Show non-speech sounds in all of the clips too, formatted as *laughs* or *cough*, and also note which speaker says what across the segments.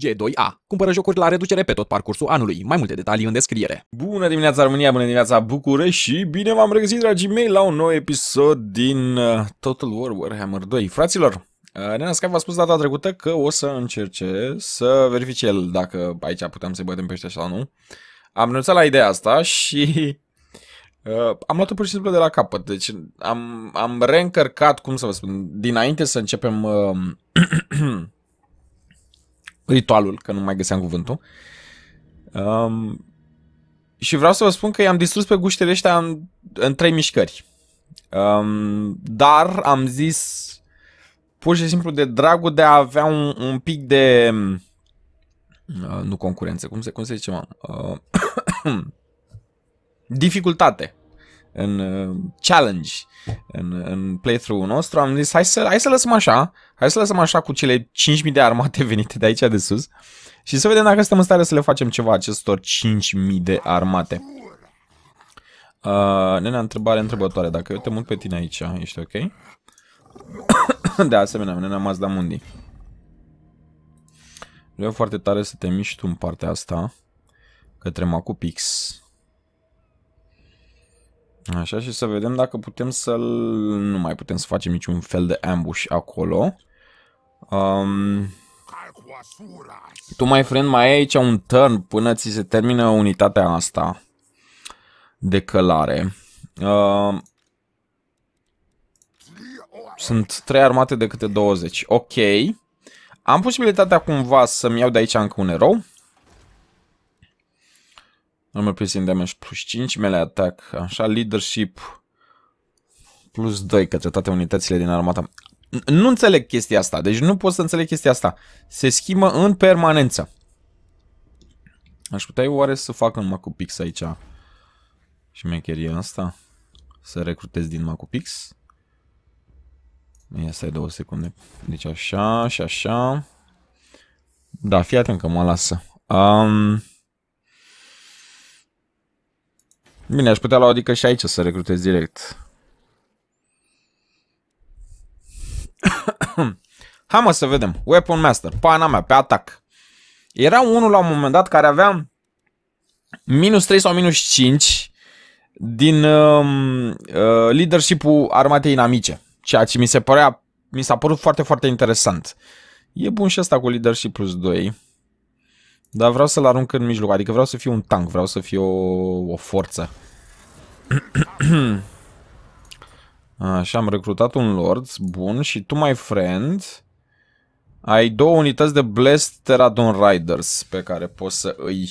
Speaker 1: G2A. Cumpără jocuri la reducere pe tot parcursul anului. Mai multe detalii în descriere. Bună dimineața România, bună dimineața București și bine v-am regăsit, dragii mei, la un nou episod din uh, Total War Warhammer 2. Fraților, uh, Nena Sky v-a spus data trecută că o să încerce să verific el dacă aici putem să-i bătem pe sau nu. Am renunțat la ideea asta și uh, am luat-o pur și simplu de la capăt. Deci am, am reîncărcat, cum să vă spun, dinainte să începem uh, *clears throat* ritualul, că nu mai găseam cuvântul. Um, și vreau să vă spun că i-am distrus pe guștele ăștia în, în trei mișcări. Um, dar am zis pur și simplu de dragul de a avea un, un pic de... Uh, nu concurență, cum se, cum se zice, mă? Uh, *coughs* dificultate în uh, challenge, în, în playthrough-ul nostru, am zis hai să, hai să lăsăm așa, hai să lăsăm așa cu cele 5.000 de armate *laughs* venite de aici de sus și să vedem dacă suntem în stare să le facem ceva acestor 5.000 de armate. Uh, nenea, întrebare întrebătoare, dacă eu te mut pe tine aici, ești ok? *coughs* de asemenea, nenea Mazda Mundi. Vreau foarte tare să te miști tu în partea asta, către Macupix. Pix. Așa și să vedem dacă putem să-l... Nu mai putem să facem niciun fel de ambush acolo. Um... Tu, mai friend, mai ai aici un turn până ți se termină unitatea asta de călare. Um... Sunt 3 armate de câte 20. Ok. Am posibilitatea cumva să-mi iau de aici încă un erou. Number piercing damage plus 5, mele atac, așa, leadership plus 2 către toate unitățile din armata. Nu înțeleg chestia asta, deci nu pot să înțeleg chestia asta. Se schimbă în permanență. Aș putea eu oare să fac în Macupix aici și mecheria asta? Să recrutez din Macupix? Ia stai două secunde. Deci așa și așa. Da, fii atent că mă lasă. Um, Bine, aș putea lua adică și aici să recrutez direct. *coughs* Hai mă să vedem. Weapon Master. Pana mea, pe atac. Era unul la un moment dat care avea minus 3 sau minus 5 din uh, uh, leadership-ul armatei inamice. Ceea ce mi se părea, mi s-a părut foarte, foarte interesant. E bun și asta cu leadership plus 2. Dar vreau să-l arunc în mijloc, adică vreau să fiu un tank, vreau să fiu o, o forță. *clears throat* Așa, am recrutat un lord, bun, și tu, my friend, ai două unități de Blessed Teradon Riders pe care poți să îi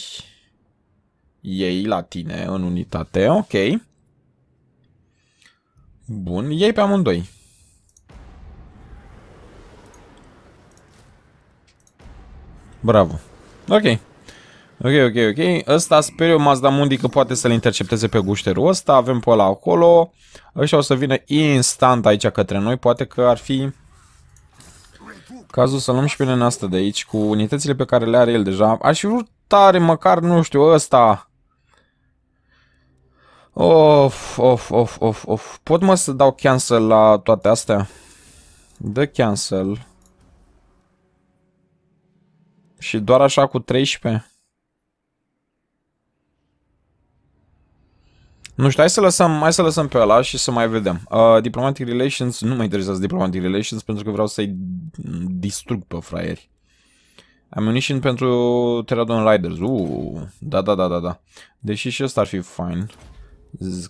Speaker 1: iei la tine în unitate, ok. Bun, iei pe amândoi. Bravo. Ok. Ok, ok, ok. Ăsta sper eu Mazda Mundi că poate să-l intercepteze pe gușterul ăsta. Avem pe ăla acolo. Ăștia o să vină instant aici către noi. Poate că ar fi cazul să luăm și pe asta de aici cu unitățile pe care le are el deja. Aș fi vrut tare, măcar, nu știu, ăsta. Of, of, of, of, of. Pot mă să dau cancel la toate astea? Dă cancel. Și doar așa cu 13? Nu știu, hai să lăsăm, hai să lăsăm pe ăla și să mai vedem. Uh, diplomatic Relations, nu mă interesează Diplomatic Relations pentru că vreau să-i distrug pe fraieri. Ammunition pentru Teradon Riders. Uh, da, da, da, da, da. Deși și ăsta ar fi fine.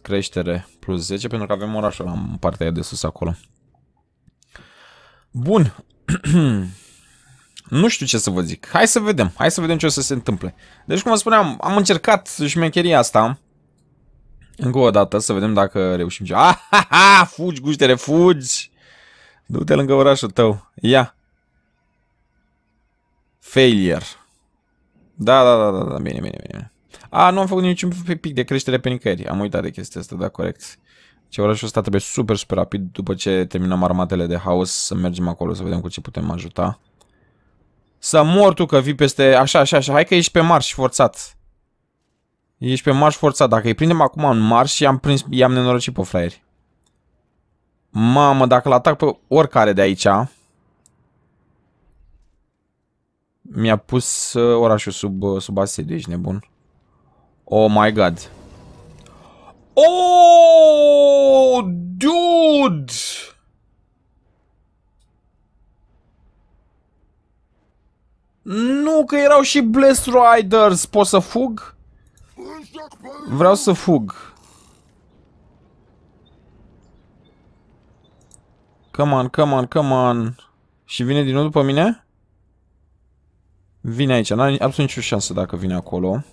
Speaker 1: Creștere plus 10 pentru că avem orașul la partea de sus acolo. Bun. *clears throat* Nu știu ce să vă zic. Hai să vedem. Hai să vedem ce o să se întâmple. Deci, cum vă spuneam, am încercat șmecheria asta. Încă o dată, să vedem dacă reușim ceva. Ah, ha, ha, fugi, guștere, fugi! Du-te lângă orașul tău. Ia. Failure. Da, da, da, da, da, bine, bine, bine. A, nu am făcut niciun pic de creștere pe nicăieri. Am uitat de chestia asta, da, corect. Ce orașul ăsta trebuie super, super rapid după ce terminăm armatele de haos să mergem acolo să vedem cu ce putem ajuta. Să mor tu că vii peste... Așa, așa, așa. Hai că ești pe marș forțat. Ești pe marș forțat. Dacă îi prindem acum în marș, i-am prins... I-am nenorocit pe fraieri. Mamă, dacă l atac pe oricare de aici... Mi-a pus uh, orașul sub, uh, sub asediu, ești nebun. Oh my god. Oh, dude! Nu, că erau și Blast Riders. Pot să fug? Vreau să fug. Come on, come on, come on. Și vine din nou după mine? Vine aici. n am absolut nicio șansă dacă vine acolo.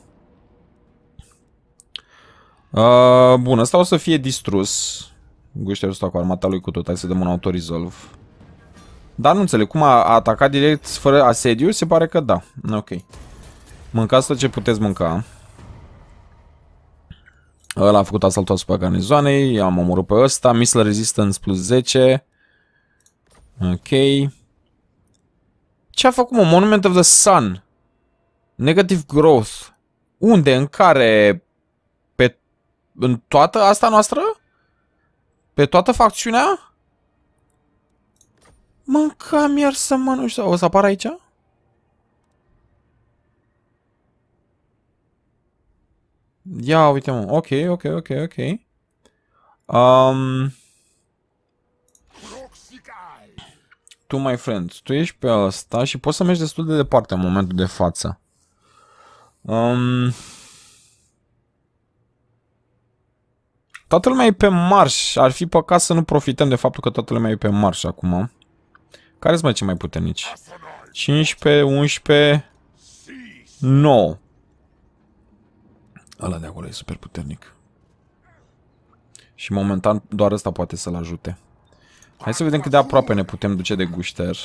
Speaker 1: Uh, bun, ăsta o să fie distrus. Gușterul ăsta cu armata lui cu tot. Hai să dăm un autorizolv. Dar nu înțeleg, cum a, a atacat direct fără asediu? Se pare că da. Ok. Mâncați tot ce puteți mânca. Ăla a făcut asaltul asupra garnizoanei, am omorât pe ăsta, Missile Resistance plus 10. Ok. Ce a făcut, mă? Monument of the Sun. Negative Growth. Unde? În care? Pe... În toată asta noastră? Pe toată facțiunea? Mâncam iar să mănânci. O să apară aici? Ia uite mă. Ok, ok, ok, ok. Um... Tu, my friend, tu ești pe asta și poți să mergi destul de departe în momentul de față. Um... Toată lumea e pe marș. Ar fi păcat să nu profităm de faptul că toată lumea e pe marș acum. Care sunt mai cei mai puternici? 15, 11, 9. Ăla de acolo e super puternic. Și momentan doar ăsta poate să-l ajute. Hai să vedem cât de aproape ne putem duce de gușter.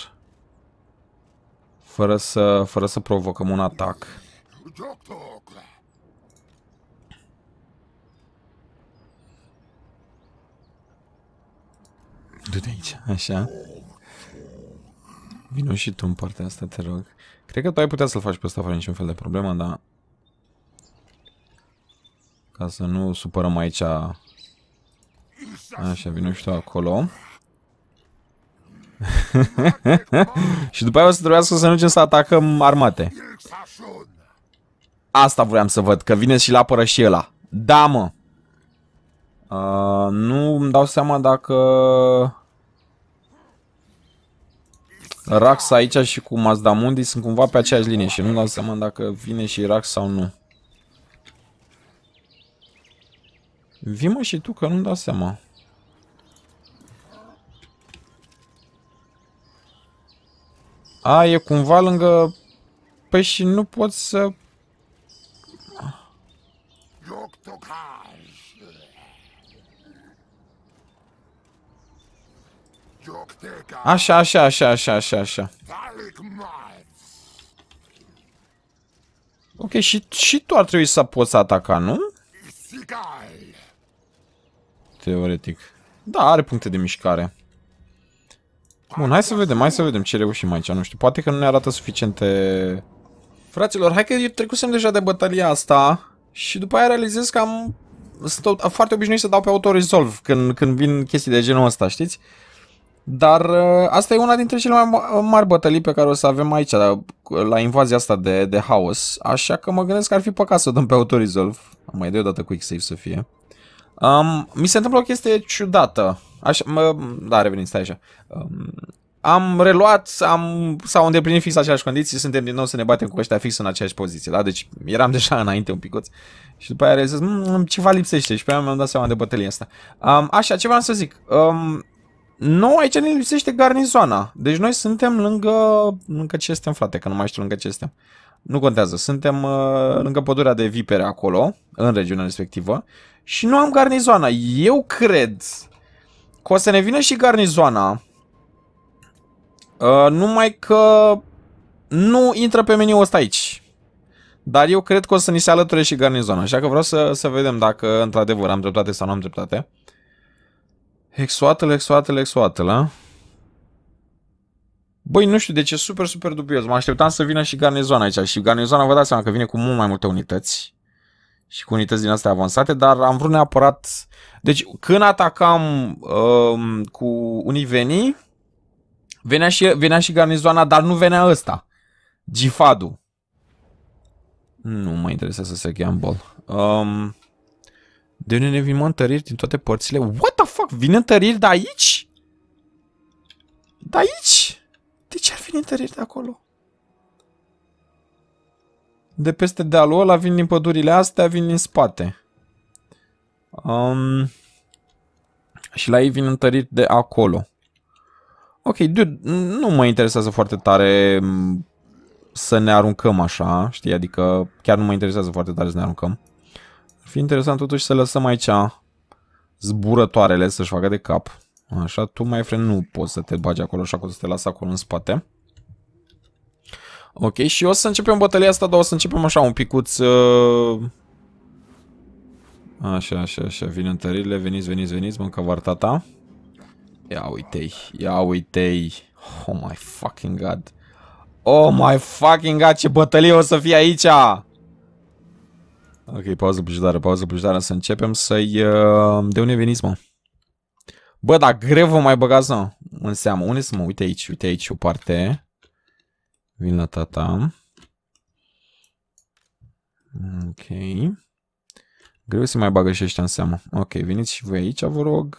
Speaker 1: Fără să, fără să provocăm un atac. Du-te aici, așa. Vino și tu în partea asta, te rog. Cred că tu ai putea să-l faci pe ăsta fără niciun fel de problemă, dar... Ca să nu supărăm aici... Așa, vino și tu acolo. *laughs* și după aia o să trebuiască să ne să atacăm armate. Asta vreau să văd, că vine și la apără și ăla. Da, mă! Uh, nu îmi dau seama dacă... Rax aici și cu Mazda sunt cumva pe aceeași linie și nu dau seama dacă vine și Rax sau nu. Vimă și tu că nu-mi dau seama. A, e cumva lângă... Păi și nu pot să Așa, așa, așa, așa, așa, așa. Ok, și, și tu ar trebui să poți ataca, nu? Teoretic. Da, are puncte de mișcare. Bun, hai să vedem, hai să vedem ce reușim aici, nu știu, poate că nu ne arată suficiente... Fraților, hai că eu trecusem deja de bătălia asta și după aia realizez că am... Sunt foarte obișnuit să dau pe auto-resolve când, când vin chestii de genul ăsta, știți? Dar ă, asta e una dintre cele mai mari bătălii pe care o să avem aici, la invazia asta de, de haos. Așa că mă gândesc că ar fi păcat să o dăm pe am Mai de o dată quick save să fie. Um, mi se întâmplă o chestie ciudată. Așa, mă, da, revenim, stai așa. Um, am reluat, am, s-au îndeplinit fix aceleași condiții, suntem din nou să ne batem cu ăștia fix în aceeași poziție, da? Deci eram deja *laughs* înainte un picuț și după aia realizez, mm, ceva lipsește și pe aia mi-am dat seama de bătălia asta. Um, așa, ce vreau să zic, um, nu, aici ne lipsește garnizoana. Deci noi suntem lângă... Lângă ce suntem, frate, că nu mai știu lângă ce suntem. Nu contează. Suntem uh, lângă pădurea de vipere acolo, în regiunea respectivă. Și nu am garnizoana. Eu cred că o să ne vină și garnizoana. Uh, numai că nu intră pe meniul ăsta aici. Dar eu cred că o să ni se alăture și garnizoana. Așa că vreau să, să vedem dacă într-adevăr am dreptate sau nu am dreptate. Hexoatele, hexoatele, hexoatele, Băi, nu știu de deci ce, super, super dubios. Mă așteptam să vină și garnizoana aici. Și garnizoana, vă dați seama că vine cu mult mai multe unități. Și cu unități din astea avansate, dar am vrut neapărat... Deci, când atacam um, cu unii veni, venea și, venea și garnizoana, dar nu venea ăsta. Gifadu. Nu mă interesează să se cheam bol. Um, de unde ne vin întăriri din toate părțile? What the fuck? Vin întăriri de aici? De aici? De ce ar veni întăriri de acolo? De peste dealul ăla vin din pădurile astea, vin din spate. Um, și la ei vin întăriri de acolo. Ok, dude, nu mă interesează foarte tare mm, să ne aruncăm așa, știi? Adică chiar nu mă interesează foarte tare să ne aruncăm fi interesant totuși să lăsăm aici zburătoarele să-și facă de cap. Așa, tu, mai friend, nu poți să te bagi acolo, așa că o să te las acolo în spate. Ok, și o să începem bătălia asta, dar o să începem așa un picuț... Uh... Așa, așa, așa, vin întările, veniți, veniți, veniți, mâncă vartata. Ia uite-i, ia uite-i. Oh my fucking god. Oh my fucking god, ce bătălie o să fie aici! Ok, pauză bugetară, pauză bugetară, să începem să-i... Uh, de unde veniți, mă? Bă, dar greu vă mai băgați, mă, În seamă, unde să mă? Uite aici, uite aici o parte. Vin la tata. Ok. Greu să mai bagă și ăștia în seamă. Ok, veniți și voi aici, vă rog.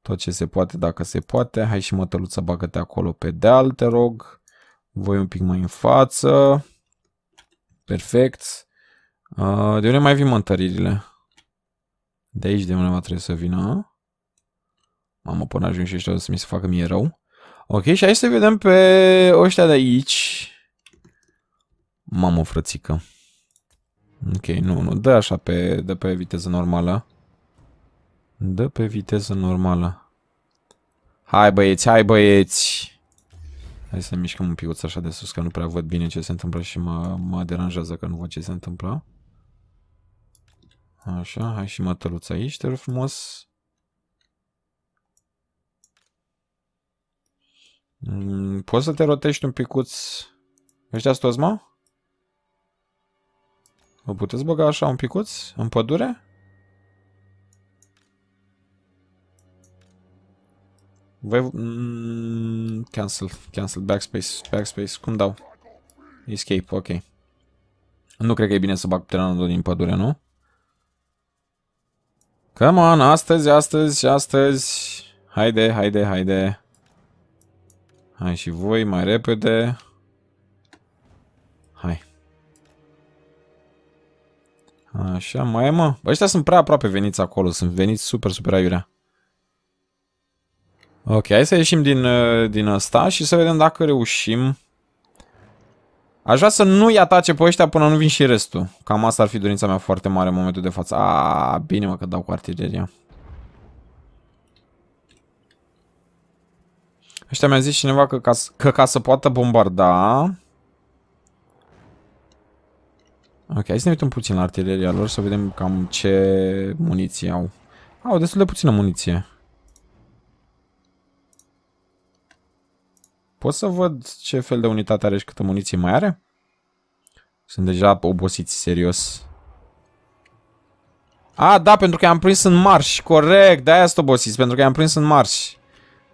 Speaker 1: Tot ce se poate, dacă se poate. Hai și mătăluță, bagă-te acolo pe deal, te rog. Voi un pic mai în față. Perfect. Uh, de unde mai vin mântăririle? De aici de undeva trebuie să vină. Mamă, până ajung și ăștia să mi se facă mie rău. Ok, și hai să vedem pe ăștia de aici. Mamă, frățică. Ok, nu, nu, dă așa pe, dă pe viteză normală. Dă pe viteză normală. Hai băieți, hai băieți! Hai să mișcăm un pic așa de sus, că nu prea văd bine ce se întâmplă și mă, mă deranjează că nu văd ce se întâmplă. Așa, hai și mătăluț aici, te rog frumos. Mm, poți să te rotești un picuț? Ăștia toți, mă? O puteți băga așa un picuț? În pădure? Voi... Mm, cancel, cancel, backspace, backspace, cum dau? Escape, ok. Nu cred că e bine să bag terenul din pădure, nu? Come on, astăzi, astăzi, astăzi. Haide, haide, haide. Hai și voi, mai repede. Hai. Așa, mai e, mă. Bă, ăștia sunt prea aproape veniți acolo. Sunt veniți super, super aiurea. Ok, hai să ieșim din, uh, din asta și să vedem dacă reușim Aș vrea să nu-i atace pe ăștia până nu vin și restul. Cam asta ar fi dorința mea foarte mare în momentul de față. A, bine mă că dau cu artileria. Ăștia mi-a zis cineva că ca, că ca să poată bombarda... Ok, hai să ne uităm puțin la artileria lor, să vedem cam ce muniție au. Au destul de puțină muniție. Pot să văd ce fel de unitate are și câtă muniție mai are? Sunt deja obosiți, serios. A, da, pentru că am prins în marș, corect, de-aia sunt obosiți, pentru că am prins în marș.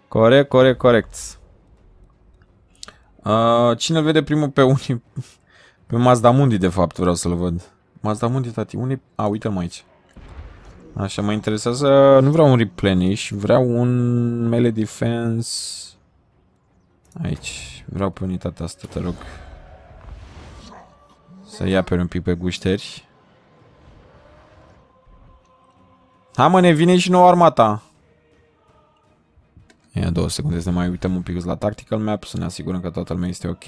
Speaker 1: Corect, corect, corect. Uh, cine vede primul pe unii... *laughs* Pe Mazda Mundi, de fapt, vreau să-l văd. Mazda Mundi, tati, unii... A, uite-l mai aici. Așa, mă interesează... Nu vreau un replenish, vreau un melee defense... Aici. Vreau pe unitatea asta, te rog. Să ia pe un pic pe gușteri. Ha, mă, ne vine și nouă armata. Ia două secunde să ne mai uităm un pic la tactical map, să ne asigurăm că toată lumea este ok.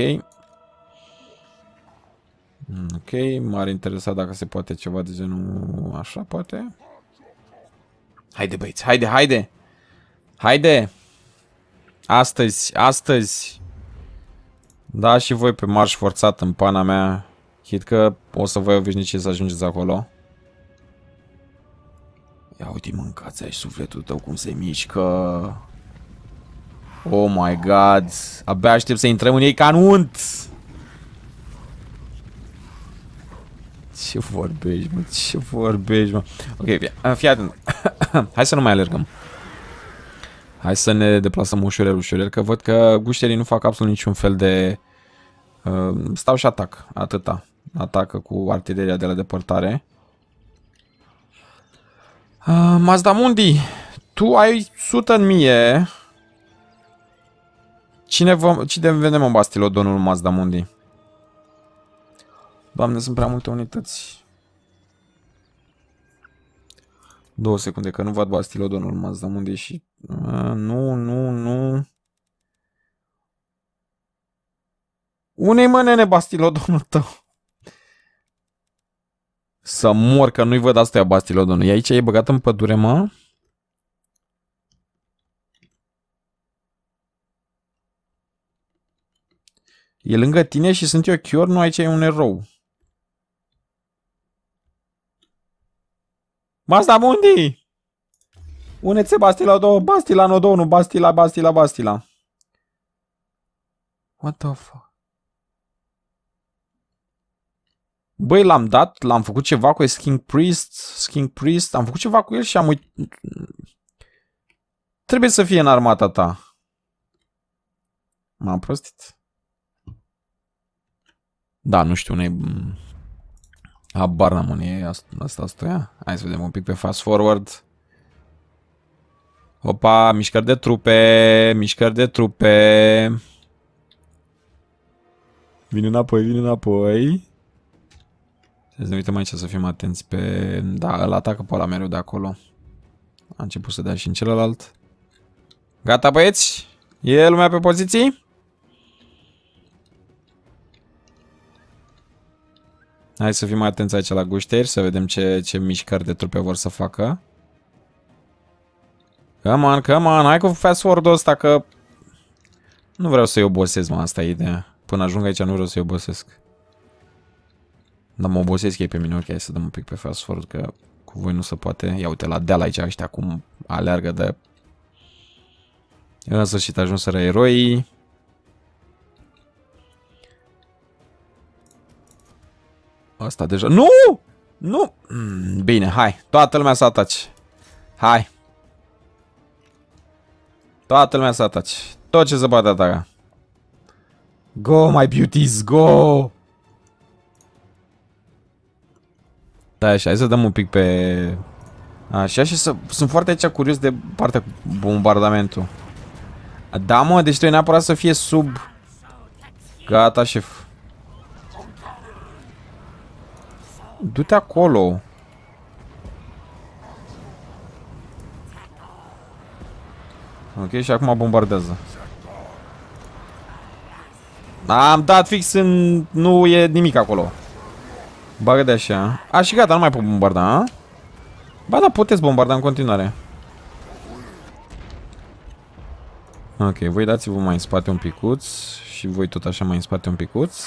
Speaker 1: Mm, ok, m-ar interesa dacă se poate ceva de genul așa, poate. Haide, băieți, haide, haide! Haide! Astăzi, astăzi... Da, și voi pe marș forțat în pana mea. Chit că o să vă obișnuiți să ajungeți acolo. Ia uite, mâncați aici sufletul tău cum se mișcă. Oh my god. Abia aștept să intrăm în ei ca nunt Ce vorbești, mă? Ce vorbești, mă? Ok, fii atent. *coughs* Hai să nu mai alergăm. Hai să ne deplasăm ușurel, ușurel, că văd că gușterii nu fac absolut niciun fel de... Uh, stau și atac, atâta. Atacă cu artileria de la depărtare. Uh, Mazdamundi, tu ai 100 în mie. Cine, vă... cine vedem în Bastilodonul Mazdamundi? Doamne, sunt prea multe unități. Două secunde, că nu văd Bastilodonul Mazda. Unde și... Nu, nu, nu... Unei mă, ne Bastilodonul tău? Să mor, că nu-i văd asta Bastilodonul. E aici, e băgat în pădure, mă. E lângă tine și sunt eu Chior, nu aici e un erou. Basta Mundi! Unețe Bastila 2, Bastila no 2, nu Bastila, Bastila, Bastila. What the fuck? Băi, l-am dat, l-am făcut ceva cu skin Priest, skin Priest, am făcut ceva cu el și am uit... Trebuie să fie în armata ta. M-am prostit. Da, nu știu, ne Habar n-am unde e asta, asta, asta. Hai să vedem un pic pe fast forward. Opa, mișcări de trupe, mișcări de trupe. Vine înapoi, vine înapoi. Să ne uităm aici să fim atenți pe... Da, îl atacă pe ăla mereu de acolo. A început să dea și în celălalt. Gata, băieți? E lumea pe poziții? Hai să fim atenți aici la gușteri, să vedem ce, ce mișcări de trupe vor să facă. Come on, come on, hai cu fast forward-ul ăsta că... Nu vreau să-i obosesc, mă, asta e ideea. Până ajung aici nu vreau să-i obosesc. Dar mă obosesc ei pe mine, ok, să dăm un pic pe fast forward, că cu voi nu se poate. Ia uite, la deal aici ăștia acum aleargă de... În sfârșit ajunseră eroii. Asta deja... Nu! Nu! Mm, bine, hai. Toată lumea să ataci. Hai. Toată lumea să ataci. Tot ce se poate ataca. Go, my beauties, go! Da, așa, hai să dăm un pic pe... Așa, și să... sunt foarte aici curios de partea cu bombardamentul. Da, mă, deci trebuie neapărat să fie sub... Gata, șef. Du-te acolo. Ok, și acum bombardează. Da, am dat fix în... Nu e nimic acolo. Bagă de așa. A, și gata, nu mai pot bombarda, a? Ba da, puteți bombarda în continuare. Ok, voi dați-vă mai în spate un picuț și voi tot așa mai în spate un picuț.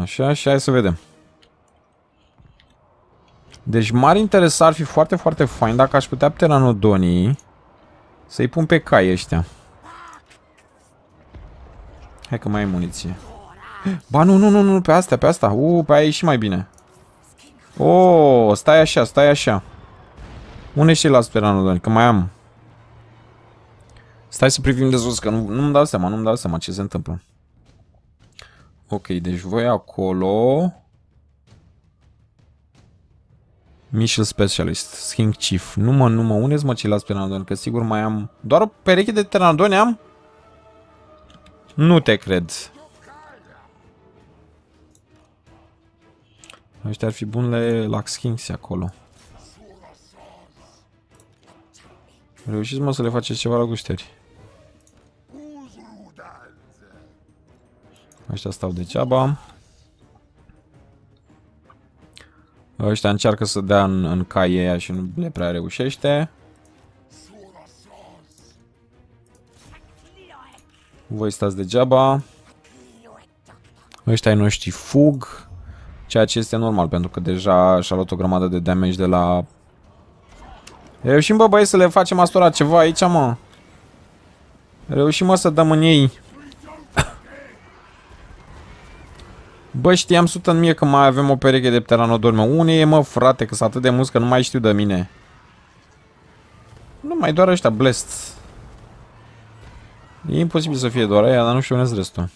Speaker 1: Așa, și hai să vedem. Deci m-ar interesa, ar fi foarte, foarte fain dacă aș putea pteranodonii să-i pun pe cai ăștia. Hai că mai ai muniție. Ba nu, nu, nu, nu, pe astea, pe asta. U, pe aia e și mai bine. O, stai așa, stai așa. Unde și la pteranodonii? Că mai am. Stai să privim de sus, că nu, nu dau seama, nu-mi dau seama ce se întâmplă. Ok, deci voi acolo... Mission Specialist, King Chief. Nu mă, nu mă, unde-s mă ceilalți pteranodoni? Că sigur mai am... Doar o pereche de pteranodoni am? Nu te cred. Ăștia ar fi bunele la Skinks acolo. Reușiți mă să le faceți ceva la gușteri. Ăștia stau degeaba. Ăștia încearcă să dea în, în caie aia și nu le prea reușește. Voi stați degeaba. Ăștia ai noștri fug. Ceea ce este normal, pentru că deja și-a luat o grămadă de damage de la... Reușim, bă, băie, să le facem astora ceva aici, mă. Reușim, mă, să dăm în ei. Bă, știam sută în mie că mai avem o pereche de pteranodorme. Unde e, mă, frate, că sunt atât de mulți că nu mai știu de mine. Nu mai doar ăștia, blest. E imposibil să fie doar aia, dar nu știu unde restul.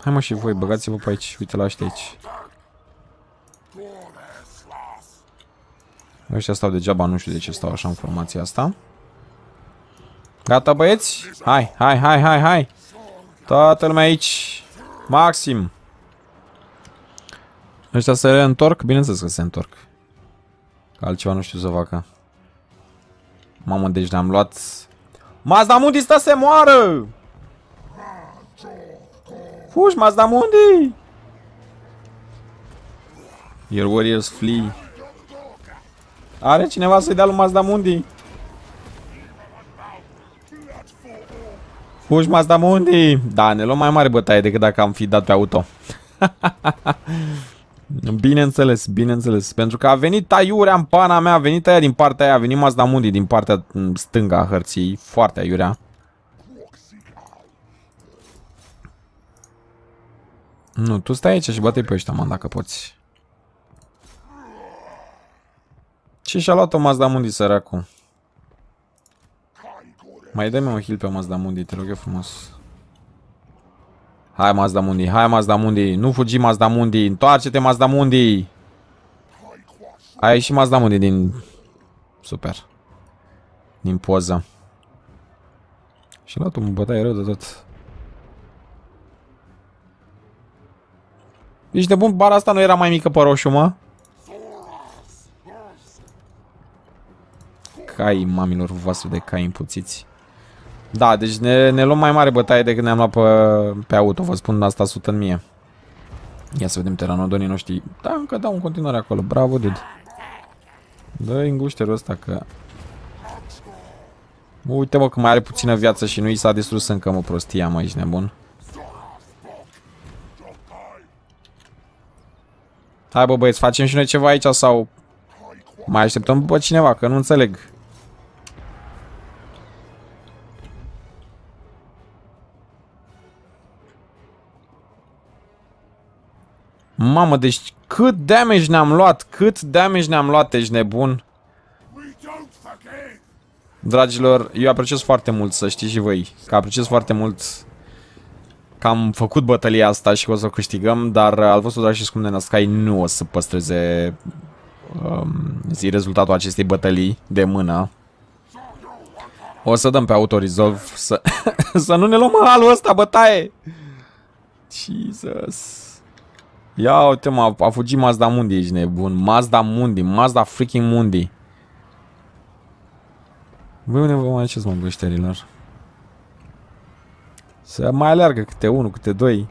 Speaker 1: Hai mă și voi, băgați-vă pe aici, uite la ăștia aici. Ăștia stau degeaba, nu știu de ce stau așa în formația asta. Gata, băieți? Hai, hai, hai, hai, hai. Toată lumea aici. Maxim. Ăștia se reîntorc? Bineînțeles că se întorc. Că altceva nu știu să facă. Mamă, deci ne-am luat... Mazdamundi stă să moară! Fugi, Mazdamundi! Your warriors flee. Are cineva să-i dea lui Mazdamundi? Fugi, Mazdamundi! Da, ne luăm mai mare bătaie decât dacă am fi dat pe auto. *laughs* bineînțeles, bineînțeles. Pentru că a venit aiurea în pana mea, a venit aia din partea aia, a venit Mazdamundi din partea mm, stânga a hărții. Foarte aiurea. Nu, tu stai aici și bate pe ăștia, man, dacă poți. Și și-a luat-o Mundi, săracu? Mai dai-mi un heal pe Mazda Mundi, te rog eu frumos. Hai Mazda Mundi, hai Mazda Mundi, nu fugi Mazda Mundi, întoarce-te Mazda Mundi. Ai și Mazda Mundi din... Super. Din poza. Și la un bătaie rău de tot. Ești de bun, bara asta nu era mai mică pe roșu, mă? Cai, mamilor voastre de cai împuțiți. Da, deci ne, ne luăm mai mare bătaie decât ne-am luat pe, pe auto, vă spun asta sută în mie. Ia să vedem teranodonii noștri. Da, încă dau în continuare acolo. Bravo, dude. dă îngușterul ăsta că... Uite mă că mai are puțină viață și nu i s-a distrus încă mă prostia mă, ești nebun. Hai bă băieți, facem și noi ceva aici sau... Mai așteptăm pe cineva, că nu înțeleg. Mamă, deci cât damage ne-am luat, cât damage ne-am luat, ești deci, nebun. Dragilor, eu apreciez foarte mult, să știți și voi, că apreciez foarte mult că am făcut bătălia asta și că o să o câștigăm, dar uh, al vostru drag și de Nascai nu o să păstreze um, zi rezultatul acestei bătălii de mână. O să dăm pe autorizolv să, *laughs* să nu ne luăm halul ăsta, bătaie! Jesus... Ia uite mă, a fugit Mazda Mundi, ești nebun. Mazda Mundi, Mazda freaking Mundi. Voi unde vă mai duceți, mă, bășterilor? Să mai aleargă câte unul, câte doi.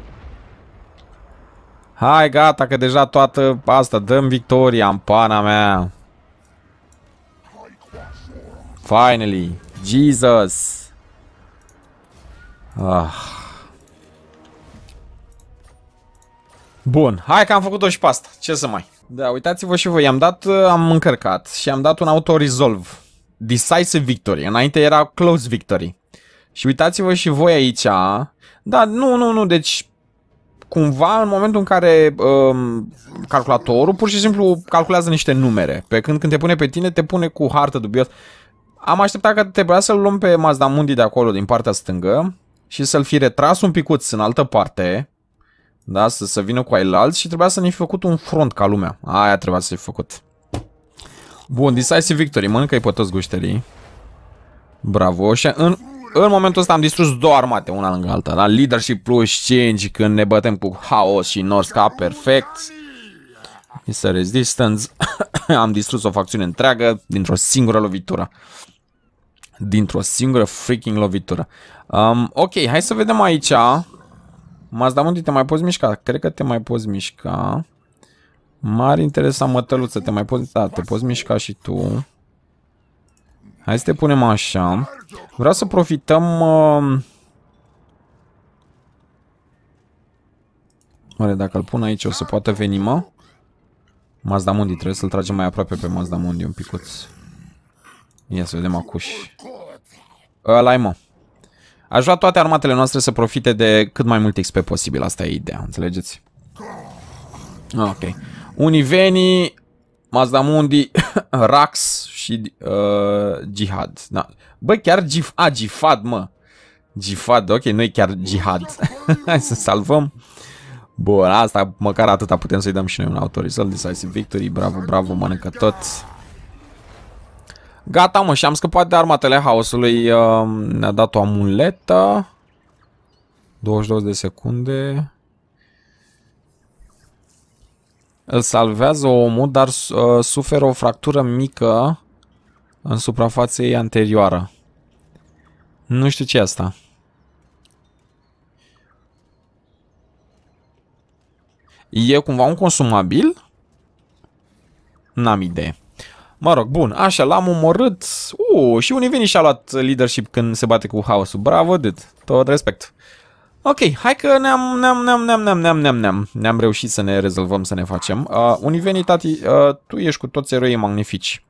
Speaker 1: Hai, gata, că deja toată asta, dăm victoria în pana mea. Finally, Jesus. Ah. Bun, hai că am făcut-o și pe asta. Ce să mai... Da, uitați-vă și voi, am dat, uh, am încărcat și am dat un auto-resolve. Decisive Victory. Înainte era Close Victory. Și uitați-vă și voi aici. Da, nu, nu, nu, deci cumva în momentul în care um, calculatorul pur și simplu calculează niște numere. Pe când când te pune pe tine, te pune cu hartă dubios. Am așteptat că trebuia să-l luăm pe Mazda Mundi de acolo, din partea stângă, și să-l fi retras un picuț în altă parte da? Să, să vină cu ailalți și trebuia să ne fi făcut un front ca lumea. Aia trebuia să-i făcut. Bun, decisive victory. Mănâncă-i pe toți gușterii. Bravo. Și în, în momentul ăsta am distrus două armate, una lângă alta. La da? leadership plus 5, când ne bătem cu haos și Norska, perfect. Este resistance. *coughs* am distrus o facțiune întreagă dintr-o singură lovitură. Dintr-o singură freaking lovitură. Um, ok, hai să vedem aici unde te mai poți mișca? Cred că te mai poți mișca. Mare ar interesa mătăluță, te mai poți... Da, te poți mișca și tu. Hai să te punem așa. Vreau să profităm... Uh... Oare dacă îl pun aici o să poată veni, mă? Mundi, trebuie să-l tragem mai aproape pe Mundi un picuț. Ia să vedem acuși. Ăla-i, mă. Aș vrea toate armatele noastre să profite de cât mai mult XP posibil. Asta e ideea, înțelegeți? Ah, ok. Univeni, Mazdamundi, *laughs* Rax și uh, Jihad. Da. Băi, chiar Gif A, Gifad, mă. Gifad, ok, nu e chiar Jihad. *laughs* Hai să salvăm. Bun, asta, măcar atâta putem să-i dăm și noi un autorizal. Decisive Victory, bravo, bravo, mănâncă tot. Gata, mă, și am scăpat de armatele haosului. Um, ne-a dat o amuletă. 22 de secunde. Îl salvează omul, dar uh, suferă o fractură mică în suprafața ei anterioară. Nu știu ce asta. E cumva un consumabil? N-am idee. Mă rog, bun, așa, l-am omorât. Uh, și unii vin și-a luat leadership când se bate cu haosul. Bravo, dit. Tot respect. Ok, hai că ne-am, ne-am, ne-am, ne-am, ne-am, ne-am, ne-am, ne-am, ne-am reușit să ne rezolvăm, să ne facem. Uh, Univenii, tati, uh, tu ești cu toți eroii magnifici.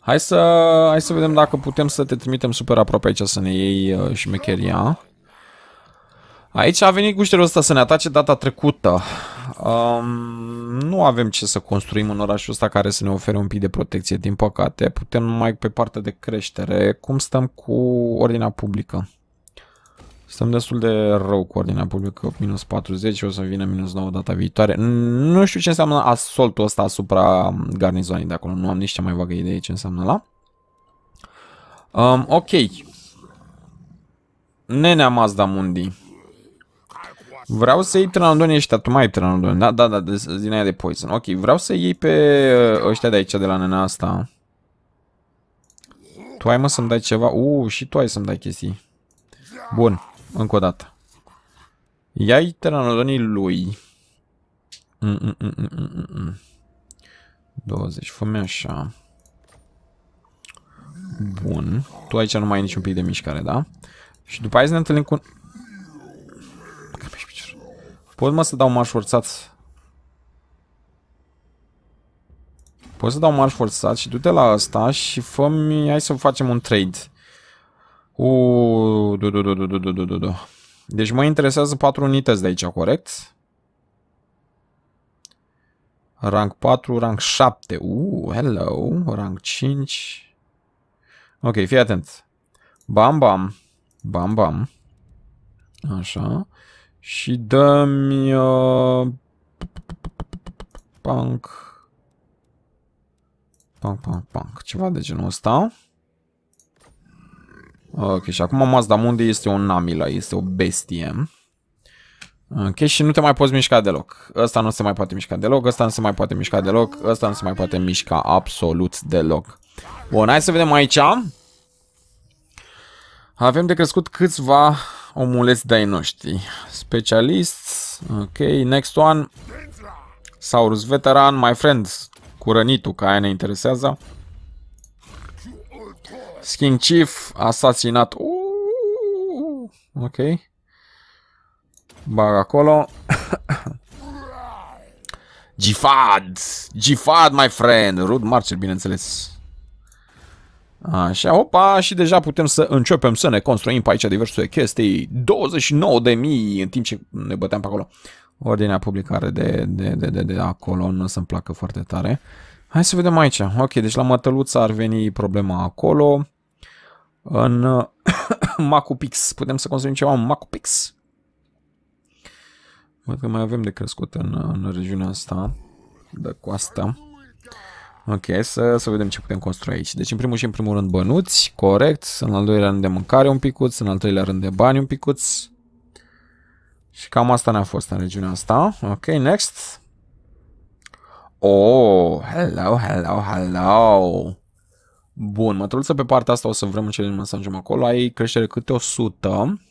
Speaker 1: Hai să, hai să vedem dacă putem să te trimitem super aproape aici să ne iei uh, șmecheria. Aici a venit gușterul ăsta să ne atace data trecută. Um, nu avem ce să construim în orașul ăsta care să ne ofere un pic de protecție, din păcate. Putem numai pe partea de creștere. Cum stăm cu ordinea publică? Stăm destul de rău cu ordinea publică, minus 40, o să vină minus 9 data viitoare. Nu știu ce înseamnă asoltul ăsta asupra garnizoanei de acolo, nu am nici cea mai vagă idee ce înseamnă la. Um, ok. Nenea Mazda Mundi. Vreau să iei tranodoni ăștia, tu mai ai tranodoni, da, da, da, din aia de poison. Ok, vreau să iei pe uh, ăștia de aici, de la nena asta. Tu ai mă să-mi dai ceva? Uuu, și tu ai să-mi dai chestii. Bun, încă o dată. Ia-i teranodonii lui. Mm -mm -mm 20, mm, mm, mm, fă așa. Bun. Tu aici nu mai ai niciun pic de mișcare, da? Și după aia ne întâlnim cu... Pot mă să dau marș forțat? Pot să dau marș forțat și du-te la asta și fă hai să facem un trade. Uuu, du, du, du, du, du, du, du, du. Deci mă interesează 4 unități de aici, corect? Rank 4, rank 7. Uuu, hello, rank 5. Ok, fii atent. Bam, bam. Bam, bam. Așa. Și dă-mi... Uh, punk... Punk, punk, punk. Ceva de genul ăsta. Ok, și acum Mundi este un Namila, este o bestie. Ok, și nu te mai poți mișca deloc. Ăsta nu se mai poate mișca deloc, ăsta nu se mai poate mișca deloc, ăsta nu se mai poate mișca absolut deloc. Bun, hai să vedem aici. Avem de crescut câțiva Omuleți de-ai noștri. Specialist. Ok, next one. Saurus Veteran, my friends. Cu rănitul, ca aia ne interesează. Skin Chief, asasinat. ok. Bag acolo. *coughs* Gifad! Gifad, my friend! Rud Marcel, bineînțeles. Așa, opa, și deja putem să începem să ne construim pe aici diverse chestii. 29.000 în timp ce ne băteam pe acolo. Ordinea publicare de, de, de, de, de acolo nu să-mi placă foarte tare. Hai să vedem aici. Ok, deci la mătăluța ar veni problema acolo. În *coughs* Macupix. Putem să construim ceva în Macupix? Văd că mai avem de crescut în, în regiunea asta, de coastă. Ok, să, să vedem ce putem construi aici. Deci, în primul și în primul rând, bănuți, corect. În al doilea rând de mâncare un picuț, în al treilea rând de bani un picuț. Și cam asta ne-a fost în regiunea asta. Ok, next. Oh, hello, hello, hello. Bun, mătruță pe partea asta o să vrem în cele din să ajungem acolo. Ai creștere câte 100.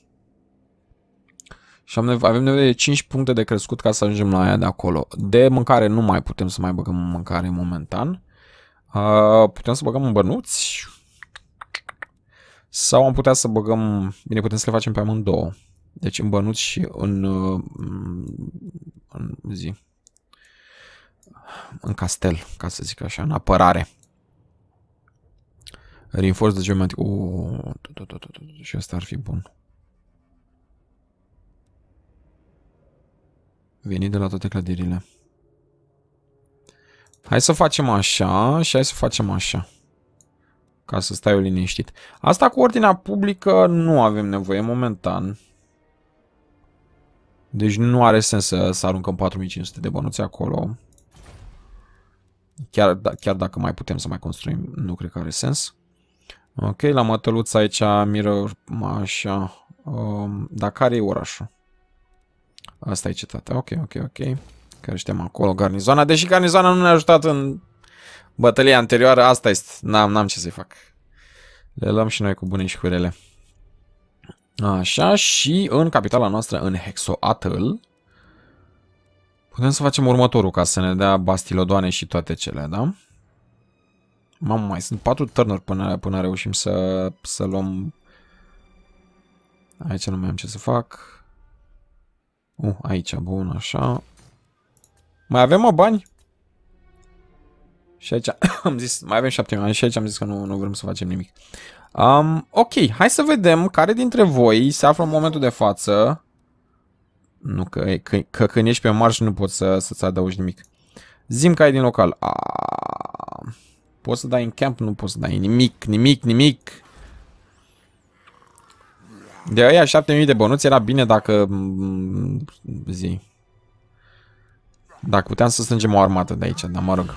Speaker 1: Și am avem nevoie de 5 puncte de crescut ca să ajungem la aia de acolo. De mâncare nu mai putem să mai băgăm mâncare momentan putem să băgăm în bănuți? Sau am putea să băgăm... Bine, putem să le facem pe amândouă. Deci în bănuți și în... în zi. În castel, ca să zic așa, în apărare. Reinforce de geometric. și asta ar fi bun. Venit de la toate clădirile. Hai să facem așa și hai să facem așa. Ca să stai eu liniștit. Asta cu ordinea publică nu avem nevoie momentan. Deci nu are sens să, să aruncăm 4500 de bănuți acolo. Chiar, da, chiar dacă mai putem să mai construim, nu cred că are sens. Ok, la mătăluța aici miră așa. Um, dar care e orașul? Asta e cetatea. Ok, ok, ok. Care știam acolo garnizoana, deși garnizoana nu ne-a ajutat în bătălia anterioară, asta este, n-am, am ce să-i fac. Le luăm și noi cu bune și cu rele. Așa, și în capitala noastră, în Hexoatl, putem să facem următorul ca să ne dea bastilodoane și toate cele, da? Mamă, mai sunt patru turnuri până, până reușim să, să luăm... Aici nu mai am ce să fac. Uh, aici, bun, așa. Mai avem, o bani? Și aici *coughs* am zis, mai avem șapte ani și aici am zis că nu, nu vrem să facem nimic. Um, ok, hai să vedem care dintre voi se află în momentul de față. Nu, că, că, că când ești pe marș nu poți să, să-ți adaugi nimic. Zim că ai din local. A, poți să dai în camp? Nu poți să dai nimic, nimic, nimic. De aia 7000 de bănuți era bine dacă... Mm, zi. Dacă puteam să strângem o armată de aici, dar mă rog.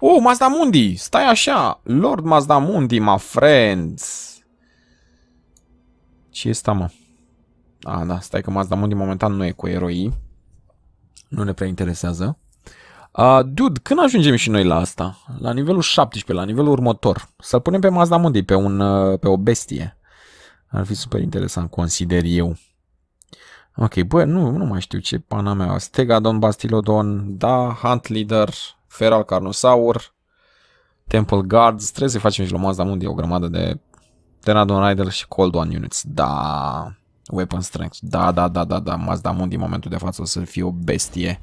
Speaker 1: Oh, Mazdamundi! Stai așa! Lord Mazdamundi, my friends! Ce e asta, mă? A, da, stai că Mazdamundi momentan nu e cu eroi. Nu ne prea interesează. Uh, dude, când ajungem și noi la asta? La nivelul 17, la nivelul următor. Să-l punem pe Mazdamundi, pe, un, pe o bestie. Ar fi super interesant, consider eu. Ok, bă, nu, nu mai știu ce pana mea. Stegadon, Bastilodon, da, Hunt Leader, Feral Carnosaur, Temple Guards. Trebuie să facem și la Mazda Mundi o grămadă de Tenadon Rider și Cold One Units. Da, Weapon Strength. Da, da, da, da, da. Mazda Mundi în momentul de față o să fie o bestie.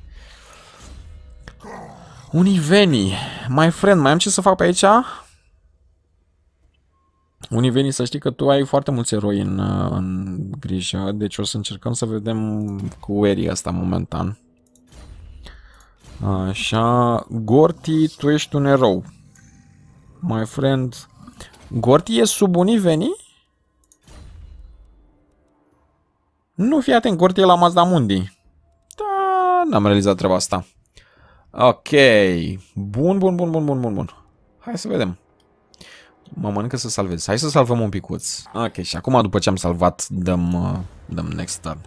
Speaker 1: Univeni. My friend, mai am ce să fac pe aici? Unii să știi că tu ai foarte mulți eroi în, în grijă, deci o să încercăm să vedem cu Eri asta momentan. Așa, Gorti, tu ești un erou. My friend, Gorti e sub unii veni? Nu, fii atent, Gorti e la Mazda Mundi. Da, n-am realizat treaba asta. Ok, bun, bun, bun, bun, bun, bun, bun. Hai să vedem. Mă mănâncă să salvez. Hai să salvăm un picuț. Ok, și acum după ce am salvat, dăm, uh, dăm next turn.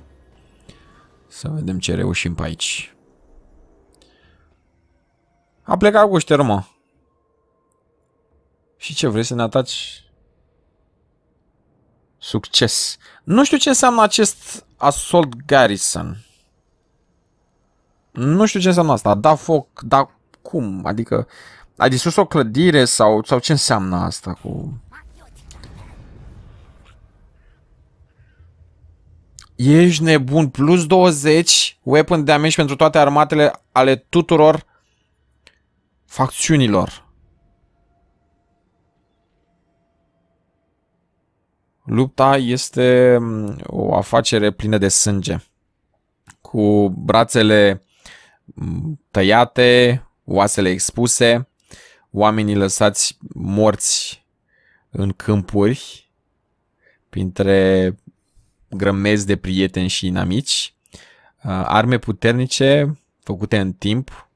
Speaker 1: Să vedem ce reușim pe aici. A plecat cu ștermă. Și ce, vrei să ne ataci? Succes. Nu știu ce înseamnă acest assault garrison. Nu știu ce înseamnă asta. Da foc, da cum? Adică a distrus o clădire sau, sau ce înseamnă asta cu... Ești nebun, plus 20 weapon damage pentru toate armatele ale tuturor facțiunilor. Lupta este mm, o afacere plină de sânge. Cu brațele mm, tăiate, oasele expuse, oamenii lăsați morți în câmpuri, printre grămezi de prieteni și inamici, uh, arme puternice făcute în timp,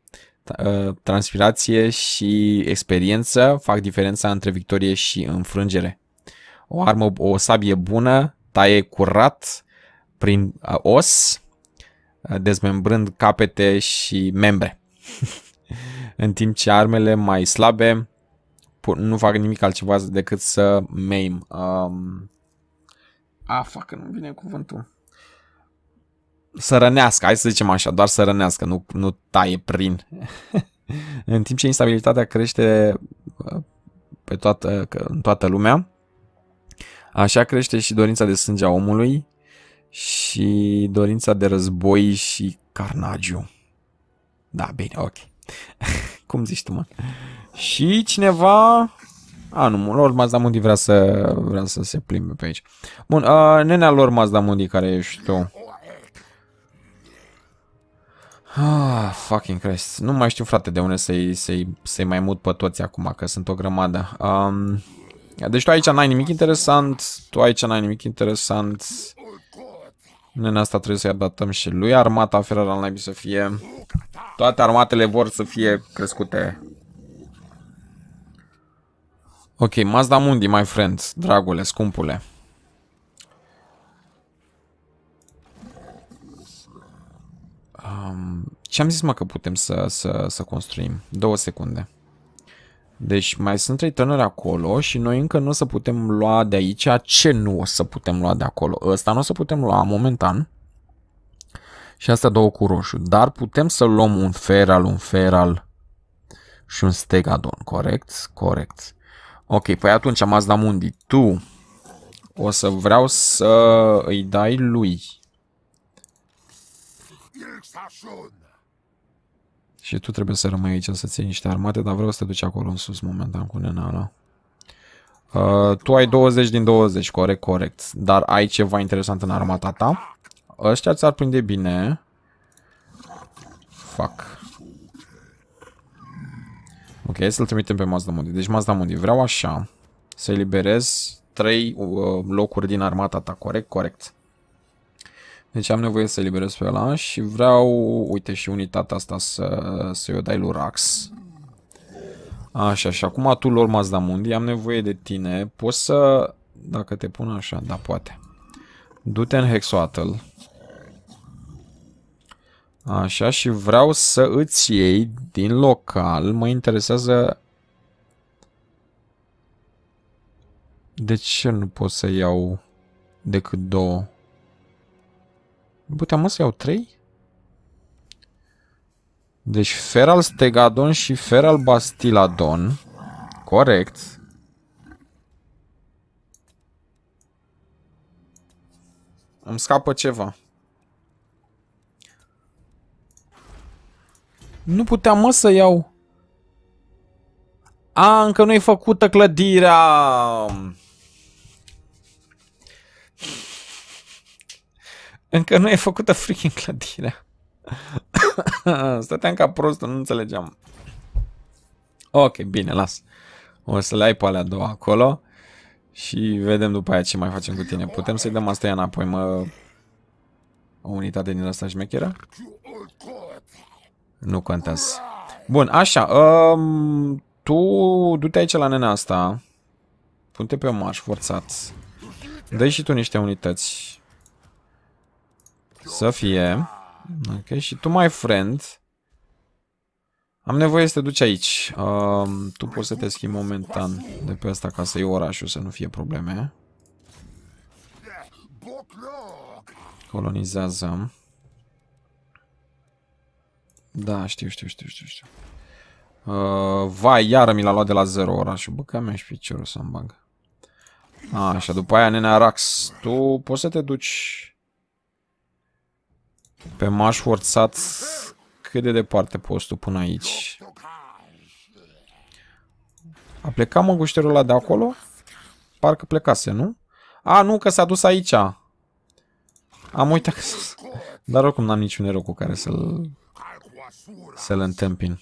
Speaker 1: uh, transpirație și experiență fac diferența între victorie și înfrângere. O armă, o sabie bună taie curat prin uh, os, dezmembrând capete și membre. *laughs* în timp ce armele mai slabe nu fac nimic altceva decât să maim. Um, a, fac că nu vine cuvântul. Să rănească, hai să zicem așa, doar să rănească, nu, nu taie prin. *laughs* în timp ce instabilitatea crește uh, pe toată, în toată lumea, așa crește și dorința de sânge a omului și dorința de război și carnagiu. Da, bine, ok. *laughs* Cum zici tu, mă? Și cineva... A, nu, lor Mazda Mundi vrea să, vrea să se plimbe pe aici. Bun, uh, nenea lor Mazda Mundi care ești tu. Ah, fucking Christ. Nu mai știu, frate, de unde să-i să să mai mut pe toți acum, că sunt o grămadă. Um, deci tu aici n-ai nimic interesant, tu aici n-ai nimic interesant. În asta trebuie să-i adaptăm și lui armata Ferrara la naibii să fie... Toate armatele vor să fie crescute. Ok, Mazda Mundi, my friends, dragule, scumpule. Um, ce am zis, mă, că putem să, să, să construim? Două secunde. Deci mai sunt trei turnuri acolo și noi încă nu o să putem lua de aici ce nu o să putem lua de acolo. Ăsta nu o să putem lua momentan. Și astea două cu roșu. Dar putem să luăm un feral, un feral și un stegadon. Corect? Corect. Ok, păi atunci, am mundi. tu o să vreau să îi dai lui. Și tu trebuie să rămâi aici să ții niște armate, dar vreau să te duci acolo în sus momentan cu ala. Uh, tu ai 20 din 20, corect, corect. Dar ai ceva interesant în armata ta. Ăștia ți-ar prinde bine. Fac. Ok, să-l trimitem pe Mazda Mundi. Deci Mazda Mundi, vreau așa. Să eliberez 3 uh, locuri din armata ta, corect, corect. Deci am nevoie să eliberez pe ăla și vreau, uite, și unitatea asta să, să o dai lui Rax. Așa, și acum tu, Lord Mazdamundi, am nevoie de tine. Poți să... Dacă te pun așa, da, poate. Du-te în Hexoatl. Așa, și vreau să îți iei din local. Mă interesează... De ce nu pot să iau decât două? Nu Puteam mă să iau 3? Deci Feral Stegadon și Feral Bastiladon. Corect. Îmi scapă ceva. Nu puteam mă să iau... A, încă nu-i făcută clădirea! Încă nu e făcută freaking clădirea. *laughs* Stăteam ca prost, nu înțelegeam. Ok, bine, las. O să le ai pe alea două acolo și vedem după aia ce mai facem cu tine. Putem să-i dăm asta înapoi, mă... O unitate din asta șmecheră? Nu contează. Bun, așa. Um, tu du-te aici la nenea asta. Pune-te pe marș forțat. Dă și tu niște unități. Să fie. Ok, și tu, my friend. Am nevoie să te duci aici. Uh, tu poți să te schimbi momentan de pe asta ca să iei orașul, să nu fie probleme. Colonizează. Da, știu, știu, știu, știu, știu. Uh, vai, iară mi l-a luat de la zero orașul. Bă, că mi-aș piciorul să-mi bag. așa, după aia, nenea Rax, tu poți să te duci pe m-aș forțat cât de departe postul până aici. A plecat măgușterul ăla de acolo? Parcă plecase, nu? A, nu, că s-a dus aici. Am uitat că... Dar oricum n-am niciun erou cu care să-l... Să-l întâmpin.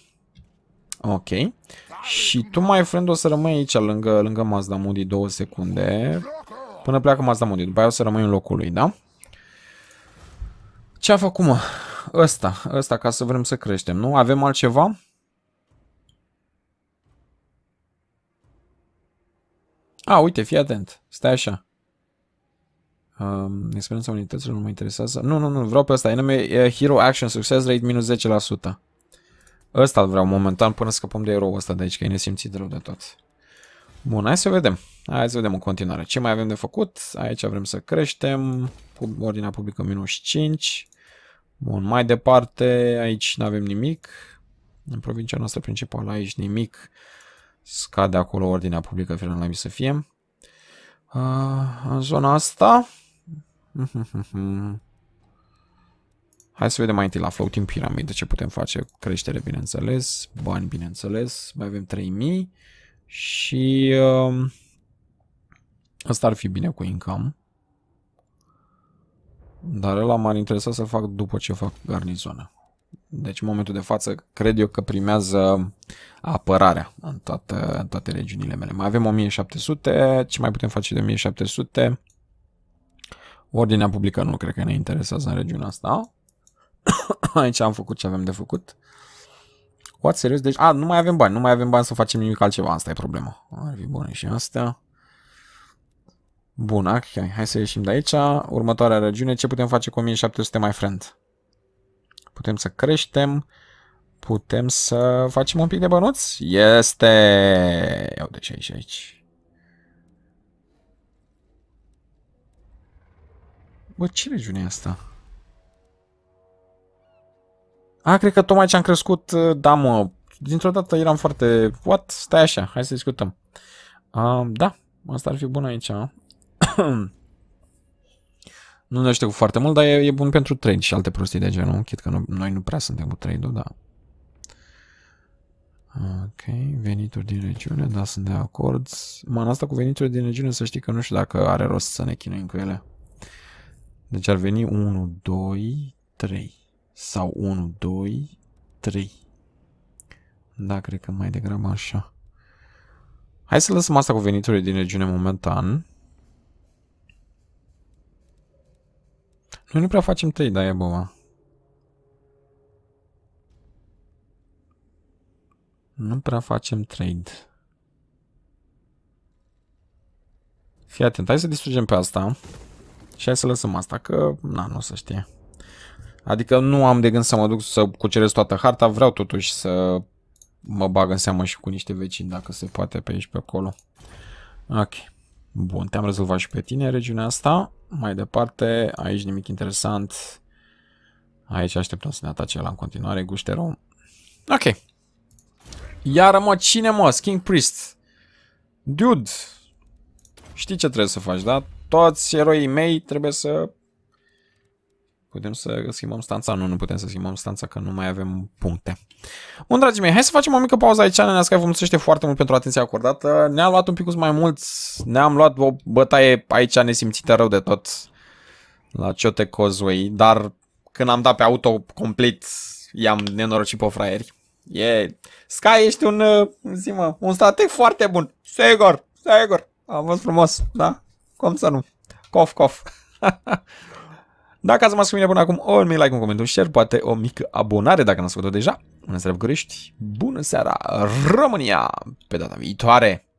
Speaker 1: Ok. Și tu, mai friend, o să rămâi aici, lângă, lângă Mazda Moody, două secunde. Până pleacă Mazda Moody. După aia o să rămâi în locul lui, da? Ce a făcut, mă? Ăsta, ăsta, ca să vrem să creștem, nu? Avem altceva? A, uite, fii atent. Stai așa. Um, experiența unităților nu mă interesează. Nu, nu, nu, vreau pe ăsta. Enemy uh, Hero Action Success Rate minus 10%. Ăsta vreau momentan până scăpăm de eroul ăsta de aici, că e nesimțit rău de tot. Bun, hai să vedem. Hai să vedem în continuare. Ce mai avem de făcut? Aici vrem să creștem. Ordinea publică minus 5. Bun, mai departe, aici nu avem nimic. În provincia noastră principală aici nimic. Scade acolo ordinea publică, fără la să fie. Uh, în zona asta... *laughs* Hai să vedem mai întâi la floating pyramid ce putem face. Creștere, bineînțeles, bani, bineînțeles. Mai avem 3000 și uh, ăsta ar fi bine cu income. Dar ăla m-ar interesa să fac după ce fac garnizona. Deci în momentul de față cred eu că primează apărarea în, toată, în toate regiunile mele. Mai avem 1700, ce mai putem face de 1700? Ordinea publică nu cred că ne interesează în regiunea asta. *coughs* Aici am făcut ce avem de făcut. What, serios? Deci, a, nu mai avem bani, nu mai avem bani să facem nimic altceva, asta e problema. Ar fi bun și asta. Bun, ok, hai să ieșim de aici. Următoarea regiune, ce putem face cu 1700 mai friend? Putem să creștem, putem să facem un pic de bănuți? Este! Iau de ce aici, aici. Bă, ce regiune e asta? A, cred că tocmai ce am crescut, da mă, dintr-o dată eram foarte... What? Stai așa, hai să discutăm. Um, da, asta ar fi bun aici. *coughs* nu ne ajută cu foarte mult, dar e, e bun pentru trade și alte prostii de genul. Chit că nu, noi nu prea suntem cu trade-ul, da. Ok, venituri din regiune, da, sunt de acord. Man, asta cu venituri din regiune să știi că nu știu dacă are rost să ne chinuim cu ele. Deci ar veni 1, 2, 3 sau 1, 2, 3. Da, cred că mai degrabă așa. Hai să lăsăm asta cu veniturile din regiune momentan. Noi nu prea facem trei, dar e boba. Nu prea facem trade. Fii atent, hai să distrugem pe asta. Și hai să lăsăm asta, că na, nu se știe. Adică nu am de gând să mă duc să cuceresc toată harta, vreau totuși să mă bag în seamă și cu niște vecini, dacă se poate, pe aici, pe acolo. Ok. Bun, te-am rezolvat și pe tine regiunea asta. Mai departe, aici nimic interesant. Aici așteptăm să ne atace la în continuare, gușterul. Ok. Iar mă, cine mă? King Priest. Dude. Știi ce trebuie să faci, da? Toți eroii mei trebuie să Putem să schimbăm stanța? Nu, nu putem să schimbăm stanța, că nu mai avem puncte. Bun, dragii mei, hai să facem o mică pauză aici. Nenea Sky vă mulțumesc foarte mult pentru atenția acordată. Ne-am luat un pic mai mult, Ne-am luat o bătaie aici nesimțită rău de tot la Ciote Cozway. dar când am dat pe auto complet, i-am nenorocit pe fraieri. E... Yeah. Sky, ești un, zi mă, un strateg foarte bun. Sigur, sigur. Am fost frumos, da? Cum să nu? Cof, cof. *laughs* Dacă ați rămas cu mine până acum, ori mi like, un comentariu, un share, poate o mică abonare dacă n-ați făcut-o deja. Bună seara București, bună seara România, pe data viitoare!